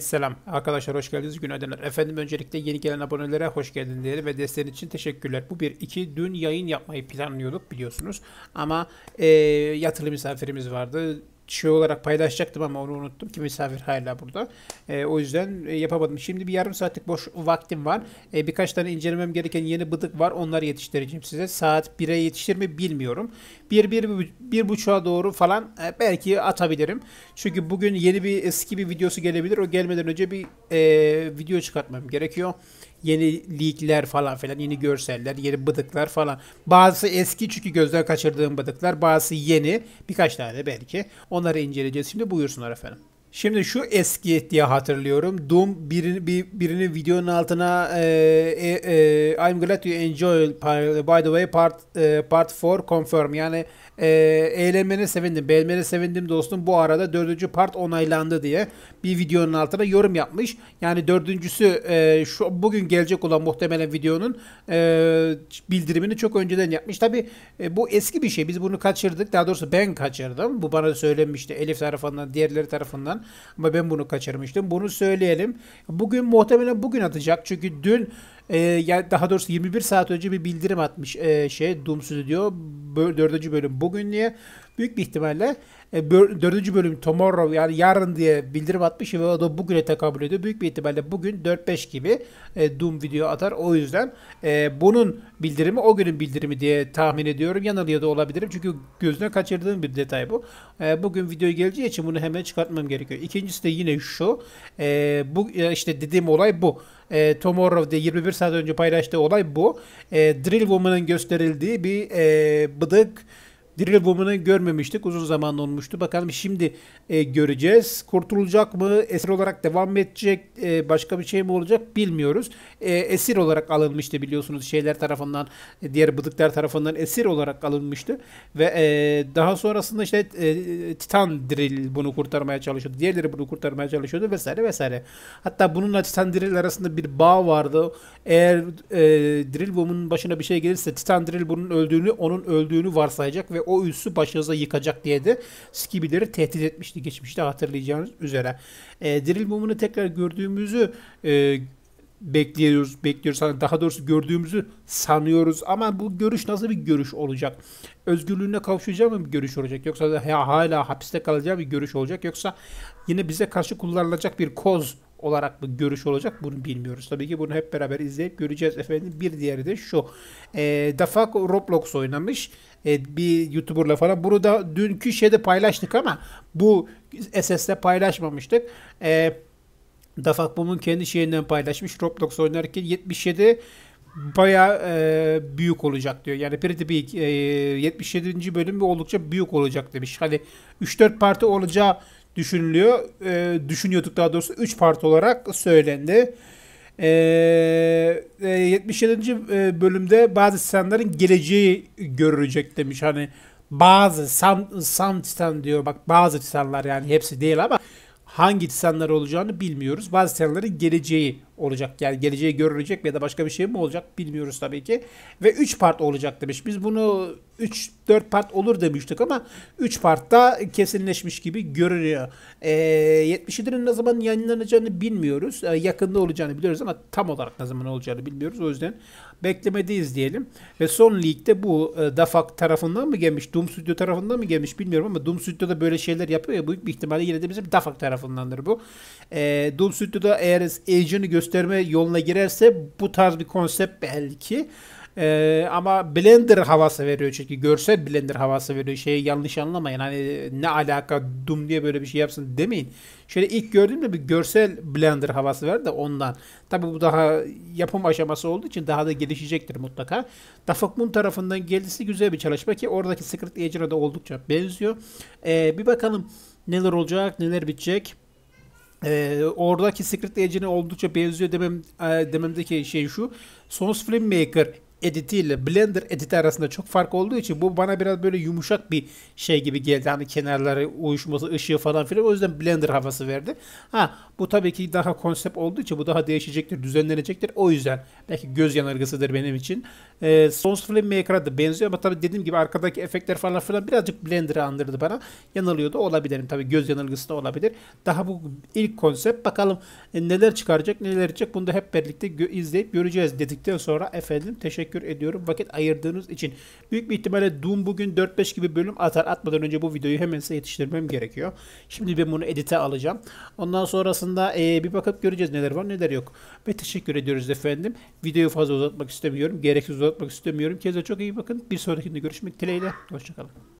Selam arkadaşlar hoş geldiniz günaydınlar. Efendim öncelikle yeni gelen abonelere hoş geldin diyelim ve desteğin için teşekkürler. Bu bir iki dün yayın yapmayı planlıyorduk biliyorsunuz ama e, yatılı misafirimiz vardı şey olarak paylaşacaktım ama onu unuttum ki misafir hala burada. E, o yüzden e, yapamadım. Şimdi bir yarım saatlik boş vaktim var. E, birkaç tane incelemem gereken yeni bıdık var. Onları yetiştireceğim size. Saat 1'e yetişir mi bilmiyorum. 1 bir, bir, bir buçuğa doğru falan e, belki atabilirim. Çünkü bugün yeni bir eski bir videosu gelebilir. O gelmeden önce bir e, video çıkartmam gerekiyor. Yeni leakler falan filan, yeni görseller, yeni bıdıklar falan. Bazısı eski çünkü gözler kaçırdığım bıdıklar, bazısı yeni. Birkaç tane belki. Onları inceleyeceğiz. Şimdi buyursunlar efendim. Şimdi şu eski diye hatırlıyorum. Doom birini, bir, birini videonun altına e, e, e I'm glad you enjoy by the way part e, part 4 confirm. Yani e, eğlenmene sevindim, beğenmene sevindim dostum. Bu arada dördüncü part onaylandı diye bir videonun altına yorum yapmış. Yani dördüncüsü e, şu bugün gelecek olan muhtemelen videonun e, bildirimini çok önceden yapmış. Tabi e, bu eski bir şey. Biz bunu kaçırdık. Daha doğrusu ben kaçırdım. Bu bana söylenmişti Elif tarafından, diğerleri tarafından. Ama ben bunu kaçırmıştım. Bunu söyleyelim. Bugün muhtemelen bugün atacak. Çünkü dün e, yani daha doğrusu 21 saat önce bir bildirim atmış e, şey Doom Studio 4. bölüm bugün diye büyük bir ihtimalle e, dördüncü bölüm tomorrow yani yarın diye bildirim atmış ve o da bugüne tekabül ediyor. Büyük bir ihtimalle bugün 4-5 gibi e, Doom video atar. O yüzden e, bunun bildirimi o günün bildirimi diye tahmin ediyorum. Yanılıyor da olabilirim. Çünkü gözüne kaçırdığım bir detay bu. E, bugün video geleceği için bunu hemen çıkartmam gerekiyor. İkincisi de yine şu. E, bu e, işte dediğim olay bu. E, Tomorrow diye 21 saat önce paylaştığı olay bu. E, Drill Woman'ın gösterildiği bir e, bıdık Drill Woman'ı görmemiştik. Uzun zaman olmuştu. Bakalım şimdi e, göreceğiz. Kurtulacak mı? Esir olarak devam edecek? E, başka bir şey mi olacak? Bilmiyoruz. E, esir olarak alınmıştı biliyorsunuz. Şeyler tarafından, e, diğer bıdıklar tarafından esir olarak alınmıştı. Ve e, daha sonrasında işte e, Titan Drill bunu kurtarmaya çalışıyordu. Diğerleri bunu kurtarmaya çalışıyordu vesaire vesaire. Hatta bununla Titan Drill arasında bir bağ vardı. Eğer e, Drill Woman'ın başına bir şey gelirse Titan Drill bunun öldüğünü, onun öldüğünü varsayacak ve o üssü başınıza yıkacak diye de Skibileri tehdit etmişti geçmişte hatırlayacağınız üzere. E, Drill Boom'unu tekrar gördüğümüzü e, bekliyoruz, bekliyoruz. Hani daha doğrusu gördüğümüzü sanıyoruz ama bu görüş nasıl bir görüş olacak? Özgürlüğüne kavuşacak mı bir görüş olacak? Yoksa hala hapiste kalacağı bir görüş olacak? Yoksa yine bize karşı kullanılacak bir koz olarak bir görüş olacak bunu bilmiyoruz. Tabii ki bunu hep beraber izleyip göreceğiz efendim. Bir diğeri de şu. E, ee, Dafak Roblox oynamış e, bir YouTuber'la falan. Bunu da dünkü şeyde paylaştık ama bu SS'le paylaşmamıştık. E, ee, Dafak Bum'un kendi şeyinden paylaşmış. Roblox oynarken 77 baya e, büyük olacak diyor. Yani Pretty Big e, 77. bölüm oldukça büyük olacak demiş. Hani 3-4 parti olacağı düşünülüyor. E, düşünüyorduk daha doğrusu 3 part olarak söylendi. Ee, e, e, 77. bölümde bazı insanların geleceği görülecek demiş. Hani bazı sam sam titan diyor bak bazı titanlar yani hepsi değil ama hangi titanlar olacağını bilmiyoruz. Bazı titanların geleceği olacak. Yani geleceği görülecek ya da başka bir şey mi olacak bilmiyoruz tabii ki. Ve 3 part olacak demiş. Biz bunu 3 4 part olur demiştik ama 3 partta kesinleşmiş gibi görünüyor. E, ee, 77'nin ne zaman yayınlanacağını bilmiyoruz. E, yakında olacağını biliyoruz ama tam olarak ne zaman olacağını bilmiyoruz. O yüzden beklemedeyiz diyelim. Ve son ligde bu e, Dafak tarafından mı gelmiş, Doom Studio tarafından mı gelmiş bilmiyorum ama Doom Studio'da böyle şeyler yapıyor ya büyük bir ihtimalle yine de bizim Dafak tarafındandır bu. E, Doom Studio'da eğer Agent'ı gösterme yoluna girerse bu tarz bir konsept belki. Ee, ama Blender havası veriyor çünkü görsel Blender havası veriyor. Şeyi yanlış anlamayın. Hani ne alaka dum diye böyle bir şey yapsın demeyin. Şöyle ilk gördüğümde bir görsel Blender havası verdi de ondan. Tabii bu daha yapım aşaması olduğu için daha da gelişecektir mutlaka. Dafokmun tarafından gelisi güzel bir çalışma ki oradaki Secret Agent'a da oldukça benziyor. Ee, bir bakalım neler olacak, neler bitecek e, oradaki Secret Agent'e oldukça benziyor demem e, dememdeki şey şu. Sonuç Filmmaker editi ile Blender editi arasında çok fark olduğu için bu bana biraz böyle yumuşak bir şey gibi geldi. Hani kenarları uyuşması, ışığı falan filan. O yüzden Blender havası verdi. Ha bu tabii ki daha konsept olduğu için bu daha değişecektir, düzenlenecektir. O yüzden belki göz yanılgısıdır benim için. Ee, Sons Filmmaker'a da benziyor ama tabii dediğim gibi arkadaki efektler falan filan birazcık Blender'ı andırdı bana. Yanılıyor da olabilirim. Tabii göz yanılgısı da olabilir. Daha bu ilk konsept. Bakalım e, neler çıkaracak, neler çıkacak. Bunu da hep birlikte izleyip göreceğiz dedikten sonra efendim teşekkür teşekkür ediyorum. Vakit ayırdığınız için. Büyük bir ihtimalle Doom bugün 4-5 gibi bölüm atar. Atmadan önce bu videoyu hemen size yetiştirmem gerekiyor. Şimdi ben bunu edite alacağım. Ondan sonrasında e, bir bakıp göreceğiz neler var neler yok. Ve teşekkür ediyoruz efendim. Videoyu fazla uzatmak istemiyorum. Gereksiz uzatmak istemiyorum. Kendinize çok iyi bakın. Bir sonrakinde görüşmek dileğiyle. Hoşçakalın.